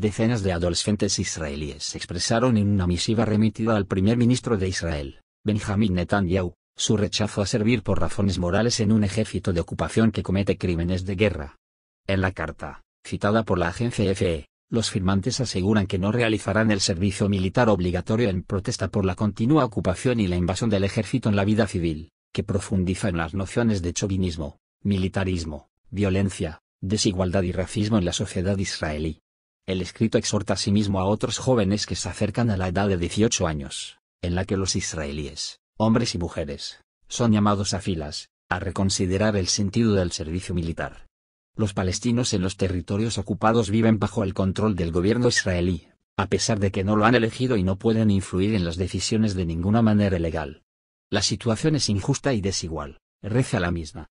Decenas de adolescentes israelíes expresaron en una misiva remitida al primer ministro de Israel, Benjamin Netanyahu, su rechazo a servir por razones morales en un ejército de ocupación que comete crímenes de guerra. En la carta, citada por la agencia FE, los firmantes aseguran que no realizarán el servicio militar obligatorio en protesta por la continua ocupación y la invasión del ejército en la vida civil, que profundiza en las nociones de chauvinismo, militarismo, violencia, desigualdad y racismo en la sociedad israelí. El escrito exhorta a sí mismo a otros jóvenes que se acercan a la edad de 18 años, en la que los israelíes, hombres y mujeres, son llamados a filas, a reconsiderar el sentido del servicio militar. Los palestinos en los territorios ocupados viven bajo el control del gobierno israelí, a pesar de que no lo han elegido y no pueden influir en las decisiones de ninguna manera legal. La situación es injusta y desigual, reza la misma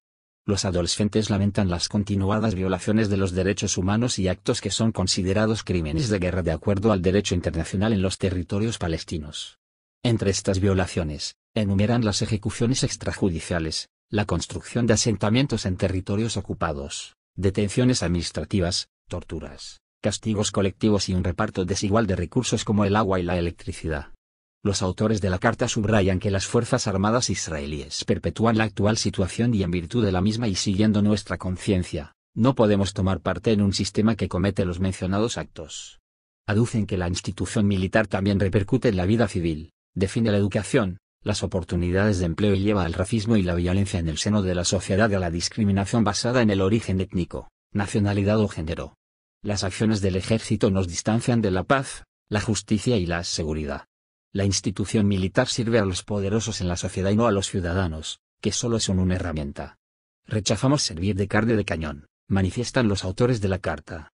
los adolescentes lamentan las continuadas violaciones de los derechos humanos y actos que son considerados crímenes de guerra de acuerdo al derecho internacional en los territorios palestinos. Entre estas violaciones, enumeran las ejecuciones extrajudiciales, la construcción de asentamientos en territorios ocupados, detenciones administrativas, torturas, castigos colectivos y un reparto desigual de recursos como el agua y la electricidad. Los autores de la carta subrayan que las Fuerzas Armadas israelíes perpetúan la actual situación y en virtud de la misma y siguiendo nuestra conciencia, no podemos tomar parte en un sistema que comete los mencionados actos. Aducen que la institución militar también repercute en la vida civil, define la educación, las oportunidades de empleo y lleva al racismo y la violencia en el seno de la sociedad a la discriminación basada en el origen étnico, nacionalidad o género. Las acciones del ejército nos distancian de la paz, la justicia y la seguridad. La institución militar sirve a los poderosos en la sociedad y no a los ciudadanos, que solo son una herramienta. Rechazamos servir de carne de cañón, manifiestan los autores de la carta.